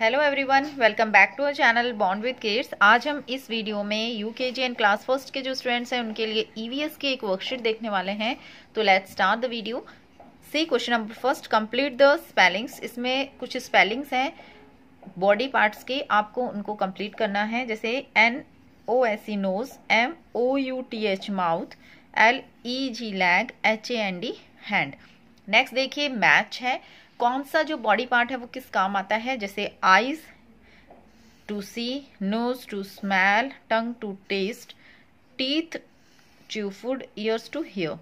Hello everyone welcome back to our channel bond with cares आज हम इस video में यू के जी एंड क्लास फर्स्ट के जो स्टूडेंट्स हैं उनके लिए ईवीएस e के एक वर्कशीट देखने वाले हैं तो let's start the video see question number first complete the spellings इसमें कुछ स्पेलिंग्स हैं बॉडी पार्ट्स के आपको उनको कंप्लीट करना है जैसे N O S E nose M O U T H mouth L E G leg H A N D hand next देखिए मैच है कौन सा जो बॉडी पार्ट है वो किस काम आता है जैसे eyes to see nose to smell tongue to taste teeth to food ears to hear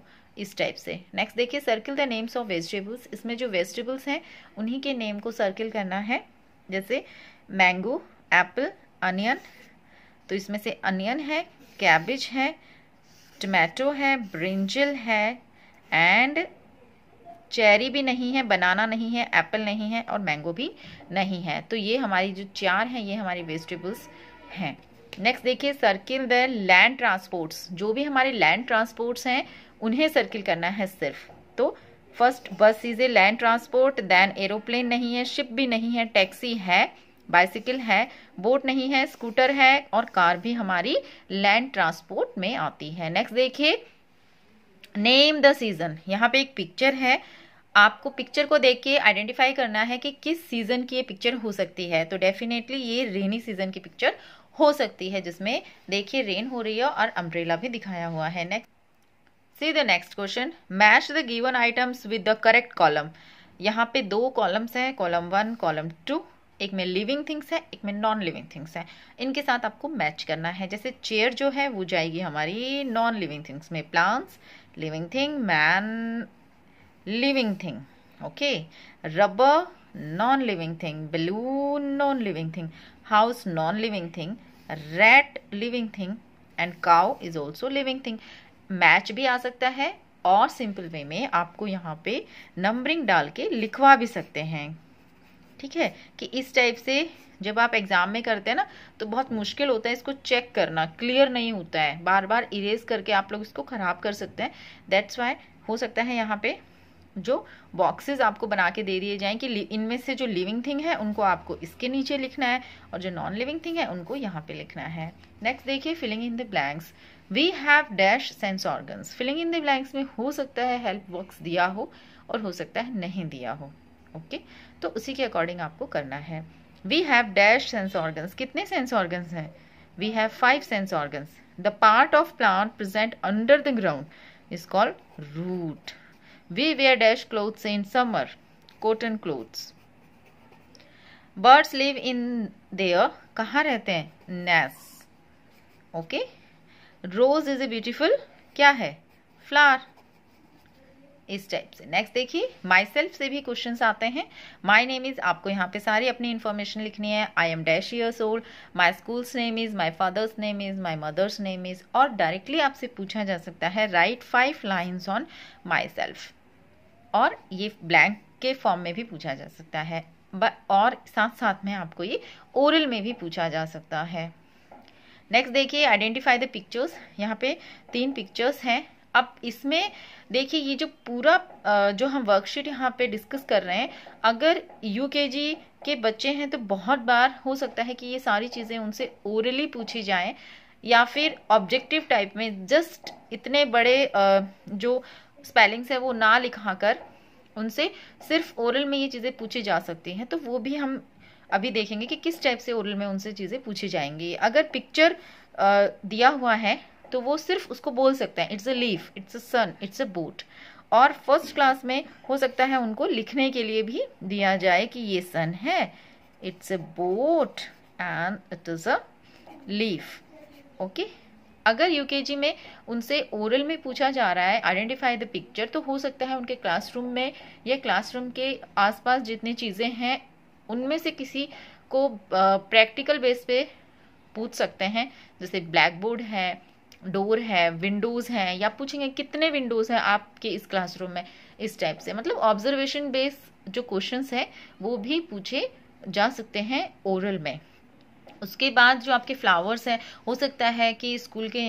इस टाइप से नेक्स्ट देखिए circle the names of vegetables इसमें जो वेजिटेबल्स हैं उन्हीं के नेम को सर्किल करना है जैसे मैंगो एप्पल अनियन तो इसमें से अनियन है कैबिज है टमाटो है ब्रिंजल है एंड चेरी भी नहीं है बनाना नहीं है एप्पल नहीं है और मैंगो भी नहीं है तो ये हमारी जो चार हैं ये हमारी वेजिटेबल्स हैं नेक्स्ट देखिए सर्किल द लैंड ट्रांसपोर्ट्स जो भी हमारे लैंड ट्रांसपोर्ट्स हैं उन्हें सर्किल करना है सिर्फ तो first bus is a land transport then aeroplane नहीं है शिप भी नहीं है टैक्सी है बाइसिकल है बोट नहीं है स्कूटर है और कार भी हमारी लैंड ट्रांसपोर्ट में आती है नेक्स्ट देखिए नेम द सीज़न यहाँ पे एक पिक्चर है आपको पिक्चर को देख के आइडेंटिफाई करना है कि किस सीज़न की ये पिक्चर हो सकती है तो डेफिनेटली ये रेनी सीज़न की पिक्चर हो सकती है जिसमें देखिए रेन हो रही है और अम्ब्रेला भी दिखाया हुआ है next see the next question match the given items with the correct column यहाँ पे दो कॉलम्स हैं कॉलम वन कॉलम टू एक में लिविंग थिंग्स है एक में नॉन लिविंग थिंग्स है इनके साथ आपको मैच करना है जैसे चेयर जो है वो जाएगी हमारी नॉन लिविंग थिंग्स में plants living thing man living thing okay rubber non living thing balloon non living thing house non living thing rat living thing and cow is also living thing match भी आ सकता है और simple way में आपको यहाँ पे numbering डाल के लिखवा भी सकते हैं ठीक है कि इस टाइप से जब आप एग्ज़ाम में करते हैं ना तो बहुत मुश्किल होता है इसको चेक करना क्लियर नहीं होता है बार बार इरेज करके आप लोग इसको ख़राब कर सकते हैं दैट्स वाई हो सकता है यहाँ पे जो बॉक्सेस आपको बना के दे दिए जाएं कि इनमें से जो लिविंग थिंग है उनको आपको इसके नीचे लिखना है और जो नॉन लिविंग थिंग है उनको यहाँ पे लिखना है नेक्स्ट देखिए filling in the blanks we have dash sense organs filling in the blanks में हो सकता है हेल्प बॉक्स दिया हो और हो सकता है नहीं दिया हो ओके तो उसी के अकॉर्डिंग आपको करना है we have dash sense organs कितने सेंस ऑर्गन्स हैं we have five sense organs the part of plant present under the ground is called root we wear dash clothes in summer cotton clothes birds live in their कहाँ रहते हैं nest okay rose is a beautiful क्या है flour इस type से next देखिए my self से भी क्वेश्चन आते हैं माई नेम इज़ आपको यहाँ पे सारी अपनी इन्फॉर्मेशन लिखनी है I am dash years old my school's name is my father's name is my mother's name is और डायरेक्टली आपसे पूछा जा सकता है write five lines on myself और ये ब्लैंक के फॉर्म में भी पूछा जा सकता है और साथ साथ में आपको ये ओरल में भी पूछा जा सकता है नेक्स्ट देखिए आइडेंटिफाई द पिक्चर्स यहाँ पे तीन पिक्चर्स हैं अब इसमें देखिए ये जो पूरा जो हम वर्कशीट यहाँ पे डिस्कस कर रहे हैं अगर यू के बच्चे हैं तो बहुत बार हो सकता है कि ये सारी चीज़ें उनसे ओरली पूछी जाएं या फिर ऑब्जेक्टिव टाइप में जस्ट इतने बड़े जो स्पेलिंग्स है वो ना लिखा कर उनसे सिर्फ ओरल में ये चीज़ें पूछी जा सकती हैं तो वो भी हम अभी देखेंगे कि किस टाइप से ओरल में उनसे चीज़ें पूछी जाएंगी अगर पिक्चर दिया हुआ है तो वो सिर्फ उसको बोल सकता है it's a leaf it's a sun it's a boat और फर्स्ट क्लास में हो सकता है उनको लिखने के लिए भी दिया जाए कि ये सन है it's a boat and it is a leaf okay अगर यूकेजी में उनसे ओरल में पूछा जा रहा है आइडेंटिफाई द पिक्चर तो हो सकता है उनके क्लासरूम में या क्लासरूम के आसपास जितनी चीज़ें हैं उनमें से किसी को प्रैक्टिकल बेस पे पूछ सकते हैं जैसे ब्लैक बोर्ड है डोर है विंडोज़ हैं या पूछेंगे कितने विंडोज़ हैं आपके इस क्लासरूम में इस टाइप से मतलब ऑब्जर्वेशन बेस जो क्वेश्चंस है वो भी पूछे जा सकते हैं ओरल में उसके बाद जो आपके फ्लावर्स हैं हो सकता है कि स्कूल के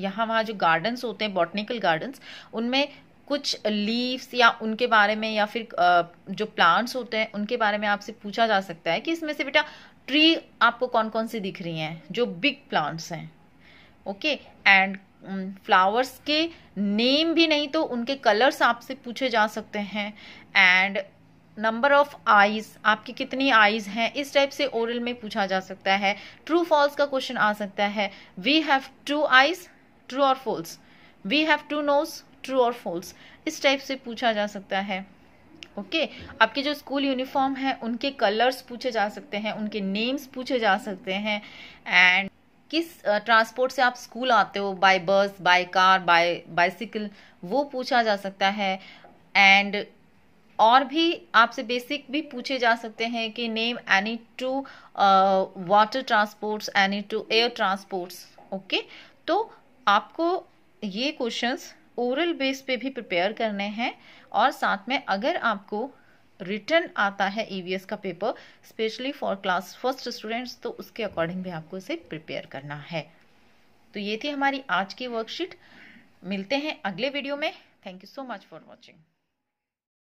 यहाँ वहाँ जो गार्डन्स होते हैं बॉटनिकल गार्डन्स उनमें कुछ लीव्स या उनके बारे में या फिर जो प्लांट्स होते हैं उनके बारे में आपसे पूछा जा सकता है कि इसमें से बेटा ट्री आपको कौन कौन सी दिख रही हैं जो बिग प्लांट्स हैं ओके एंड फ्लावर्स के नेम भी नहीं तो उनके कलर्स आपसे पूछे जा सकते हैं एंड नंबर ऑफ आईज आपकी कितनी आईज हैं इस टाइप से ओरल में पूछा जा सकता है ट्रू फॉल्स का क्वेश्चन आ सकता है we have two eyes true और false we have two nose true और फॉल्स इस टाइप से पूछा जा सकता है ओके okay. आपके जो स्कूल यूनिफॉर्म है उनके कलर्स पूछे जा सकते हैं उनके नेम्स पूछे जा सकते हैं एंड किस ट्रांसपोर्ट से आप स्कूल आते हो बाय बस बाय कार बाय बाइसिकल वो पूछा जा सकता है एंड और भी आपसे बेसिक भी पूछे जा सकते हैं कि name any two water transports any two air transports okay तो आपको ये क्वेश्चंस ओरल बेस पे भी प्रिपेयर करने हैं और साथ में अगर आपको रिटर्न आता है ईवीएस e का paper specially for class first students तो उसके अकॉर्डिंग भी आपको इसे प्रिपेयर करना है तो ये थी हमारी आज की वर्कशीट मिलते हैं अगले वीडियो में thank you so much for watching